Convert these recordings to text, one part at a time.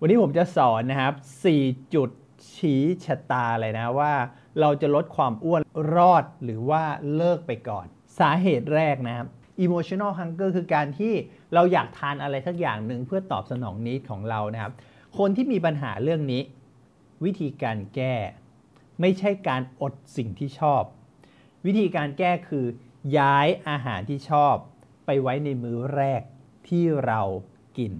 วันนี้ผมจะสอนนะครับ4จุดชี้ชะตาเลยนะว่าเราจะลดความอ้วนรอดหรือว่าเลิกไปก่อน สาเหตุแรกนะครับ emotional hunger คือการที่เราอยากทานอะไรสักอย่างหนึ่งเพื่อตอบสนองนิ้ของเรานะครับคนที่มีปัญหาเรื่องนี้ วิธีการแก้ ไม่ใช่การอดสิ่งที่ชอบ วิธีการแก้คือย้ายอาหารที่ชอบ ไปไว้ในมื้อแรกที่เรากิน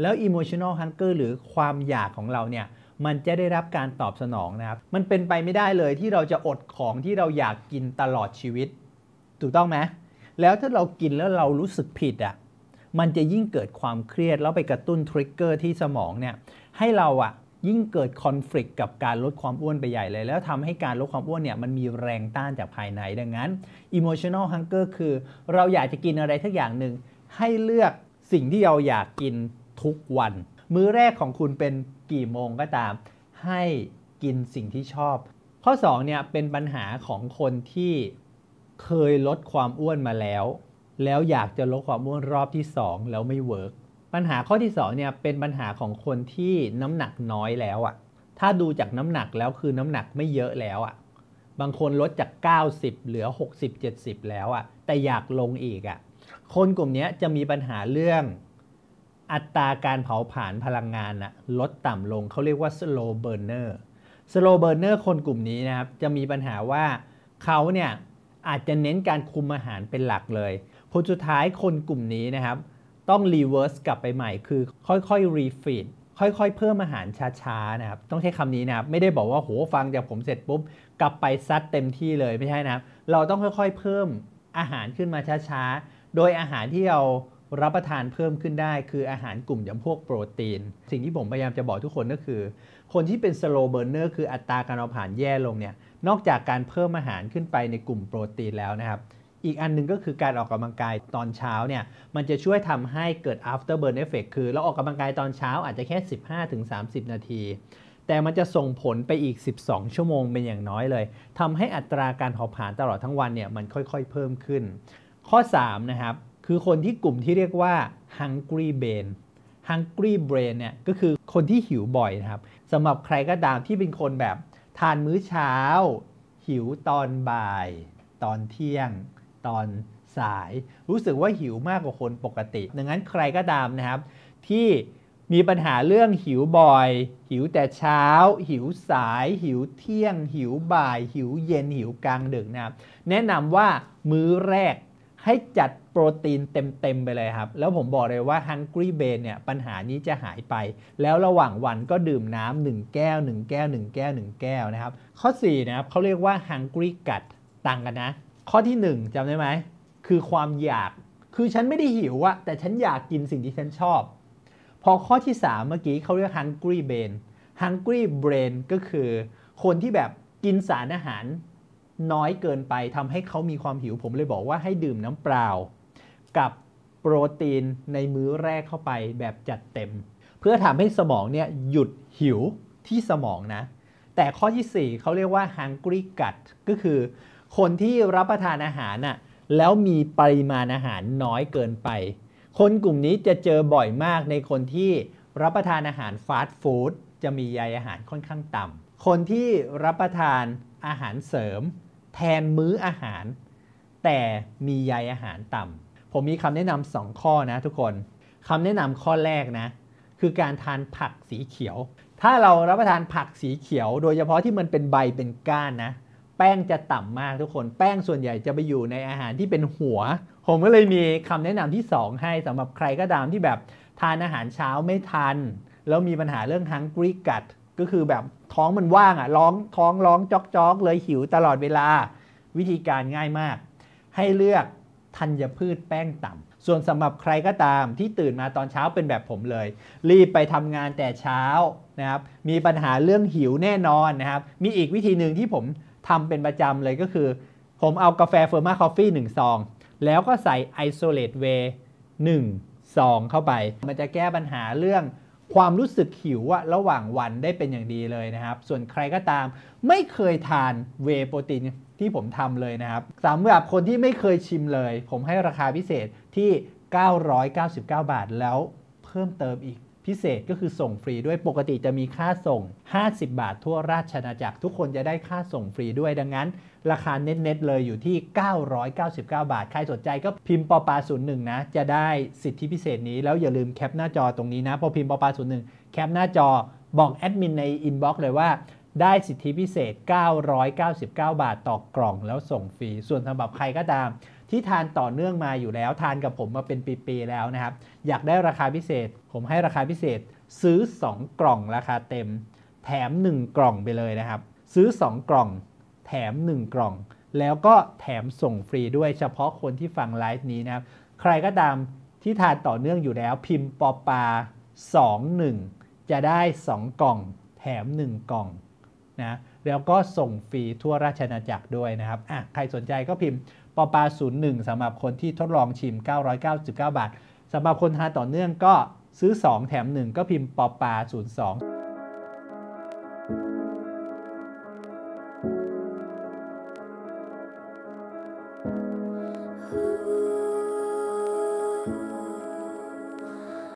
แล้ว emotional hunger หรือความอยากของเราเนี่ย มันจะได้รับการตอบสนองนะครับ มันเป็นไปไม่ได้เลยที่เราจะอดของที่เราอยากกินตลอดชีวิต ถูกต้องไหมแล้วถ้าเรากินแล้วเรารู้สึกผิดอะ่ะ มันจะยิ่งเกิดความเครียดแล้วไปกระตุ้นทริกเกอร์ที่สมองเนี่ย ให้เราอะ่ะ ยิ่งเกิดคอน FLICT กับการลดความอ้วนไปใหญ่เลย แล้วทำให้การลดความอ้วนเนี่ย มันมีแรงต้านจากภายใน ดังนั้น emotional hunger คือ เราอยากจะกินอะไรทักอย่างหนึ่ง ให้เลือกสิ่งที่เราอยากกินทุกวันมื้อแรกของคุณเป็นกี่โมงก็ตามให้กินสิ่งที่ชอบ ข้อ2เนี่ยเป็นปัญหาของคนที่เคยลดความอ้วนมาแล้ว แล้วอยากจะลดความอ้วนรอบที่ 2 แล้วไม่เวิร์กปัญหาข้อที่2เนี่ยเป็นปัญหาของคนที่น้ำหนักน้อยแล้วอะ่ะถ้าดูจากน้ำหนักแล้วคือน้ำหนักไม่เยอะแล้วอะ่ะ บางคนลดจาก 90 เหลือ 60 70 แล้วอะ่ะ แต่อยากลงอีกอะ่ะคนกลุ่มนี้จะมีปัญหาเรื่องอัตราการเผาผลาญพลังงานนะลดต่ำลงเขาเรียกว่า slow burner slow burner คนกลุ่มนี้นะครับ จะมีปัญหาว่าเขาเนี่ย อาจจะเน้นการคุมอาหารเป็นหลักเลย ผลสุดท้ายคนกลุ่มนี้นะครับ ต้อง reverse กลับไปใหม่คือ ค่อยๆ refeed ค่อย ๆ เพิ่มอาหารช้า ๆ นะครับ ต้องใช้คำนี้นะครับ ไม่ได้บอกว่าโหฟังจากผมเสร็จปุ๊บกลับไปซัดเต็มที่เลยไม่ใช่นะครับเราต้องค่อยๆ เพิ่มอาหารขึ้นมาช้าๆโดยอาหารที่เรารับประทานเพิ่มขึ้นได้คืออาหารกลุ่มาำพวกโปรตีน สิ่งที่ผมพยายามจะบอกทุกคนก็คือ คนที่เป็นสโลเบิร์เนอร์คืออัตราการเอาผ่านแย่ลงเนี่ยนอกจากการเพิ่มอาหารขึ้นไปในกลุ่มโปรตีนแล้วนะครับอีกอันหนึ่งก็คือการออกกำลังกายตอนเช้าเนี่ยมันจะช่วยทำให้เกิด after burn effect คือเราออกกำลังกายตอนเช้าอาจจะแค่ 1 5สานาที แต่มันจะส่งผลไปอีก 12 ชั่วโมงเป็นอย่างน้อยเลย ทำให้อัตราการเผาผลาญตลอดทั้งวันเนี่ยมันค่อย ๆเพิ่มขึ้น ข้อ 3 นะครับคือคนที่กลุ่มที่เรียกว่า hungry brain hungry brain เนี่ยก็คือคนที่หิวบ่อยนะครับสำหรับใครก็ตามที่เป็นคนแบบทานมื้อเช้า หิวตอนบ่าย ตอนเที่ยงตอนสาย รู้สึกว่าหิวมากกว่าคนปกติ ดังนั้นใครก็ตามนะครับ ที่มีปัญหาเรื่องหิวบ่อย หิวแต่เช้า หิวสาย หิวเที่ยง หิวบ่าย หิวเย็น หิวกลางดึกนะครับแนะนำว่ามื้อแรกให้จัดโปรตีนเต็ม ๆ ไปเลยครับ แล้วผมบอกเลยว่า Hungry b a n เนี่ยปัญหานี้จะหายไป แล้วระหว่างวันก็ดื่มน้ำหนึ่งแก้วหนึ่งแก้วหนึ่งแก้วหนึ่งแก้วนะครับข้อ4นะครับเขาเรียกว่า Hungry กัดต่างกันนะ ข้อที่ 1จำได้ไหมคือความอยาก คือฉันไม่ได้หิวอะแต่ฉันอยากกินสิ่งที่ฉันชอบ พอข้อที่ 3 เมื่อกี้เขาเรียก Hungry b a n Hungry Brain ก็คือ คนที่แบบกินสารอาหารน้อยเกินไปทำให้เขามีความหิวผมเลยบอกว่าให้ดื่มน้ำเปล่า กับโปรตีนในมื้อแรกเข้าไปแบบจัดเต็ม เพื่อทำให้สมองเนี่ยหยุดหิวที่สมองนะ แต่ข้อที่ 4เขาเรียกว่า hungry gut ก็คือคนที่รับประทานอาหารน่ะแล้วมีปริมาณอาหารน้อยเกินไป คนกลุ่มนี้จะเจอบ่อยมากในคนที่รับประทานอาหารฟาสต์ฟู้ดจะมีใยอาหารค่อนข้างต่ำคนที่รับประทานอาหารเสริมแทนมื้ออาหาร แต่มีใยอาหารต่ำผมมีคำแนะนำสองข้อนะ ทุกคนคำแนะนำข้อแรกนะ คือการทานผักสีเขียว ถ้าเรารับประทานผักสีเขียว โดยเฉพาะที่มันเป็นใบเป็นก้านนะแป้งจะต่ำมากทุกคนแป้งส่วนใหญ่จะไปอยู่ในอาหารที่เป็นหัว ผมก็เลยมีคำแนะนำที่ 2 ให้สำหรับใครก็ตามที่แบบ ทานอาหารเช้าไม่ทัน แล้วมีปัญหาเรื่อง h u งกรีกัดก็คือแบบท้องมันว่างอะ่ะร้องท้องร้องจอกจอกเลยหิวตลอดเวลาวิธีการง่ายมาก ให้เลือกธัญพืชแป้งต่ำส่วนสำหรับใครก็ตามที่ตื่นมาตอนเช้าเป็นแบบผมเลย รีบไปทำงานแต่เช้านะครับมีปัญหาเรื่องหิวแน่นอนนะครับ มีอีกวิธีหนึ่งที่ผมทำเป็นประจำเลยก็คือ ผมเอากาแฟเฟอร์มาคอฟฟี่หนึ่งซองแล้วก็ใส่ไอโซเลตเวย์หนึ่งซองเข้าไป มันจะแก้ปัญหาเรื่องความรู้สึกหิวอะระหว่างวันได้เป็นอย่างดีเลยนะครับ ส่วนใครก็ตามไม่เคยทานเวโปรตีนที่ผมทำเลยนะครับสำหรับคนที่ไม่เคยชิมเลย ผมให้ราคาพิเศษที่ 999 บาท แล้วเพิ่มเติมอีกพิเศษก็คือส่งฟรีด้วยปกติจะมีค่าส่ง 50 บาททั่วราชอาณาจักรทุกคนจะได้ค่าส่งฟรีด้วยดังนั้น ราคาเน็ต ๆ เลยอยู่ที่ 999 บาทใครสนใจก็พิมพ์ปอปา01 นะ จะได้สิทธิพิเศษนี้แล้วอย่าลืมแคปหน้าจอตรงนี้นะพอพิมพ์ปอปา01 แคปหน้าจอบอกแอดมินในอินบ็อกซ์เลยว่า ได้สิทธิพิเศษ 999 บาทต่อกล่อง แล้วส่งฟรีส่วนสำหรับใครก็ตามที่ทานต่อเนื่องมาอยู่แล้วทานกับผมมาเป็นปี ๆ แล้วนะครับ อยากได้ราคาพิเศษ ผมให้ราคาพิเศษซื้อ 2 กล่องราคาเต็ม แถม 1 กล่องไปเลยนะครับ ซื้อ 2กล่องแถม1กล่อง แล้วก็แถมส่งฟรีด้วยเฉพาะคนที่ฟังไลฟ์นี้นะครับใครก็ตามที่ทานต่อเนื่องอยู่แล้ว พิมพ์ปอปา21 จะได้ 2 กล่อง แถม1กล่องนะแล้วก็ส่งฟรีทั่วราชนาาจักรด้วยนะครับอ่ะใครสนใจก็พิมพ์ปปา 01 สำหรับคนที่ทดลองชิม 999 บาท สำหรับคนทานต่อเนื่องก็ซื้อ 2 แถม 1 ก็พิมพ์ปปา02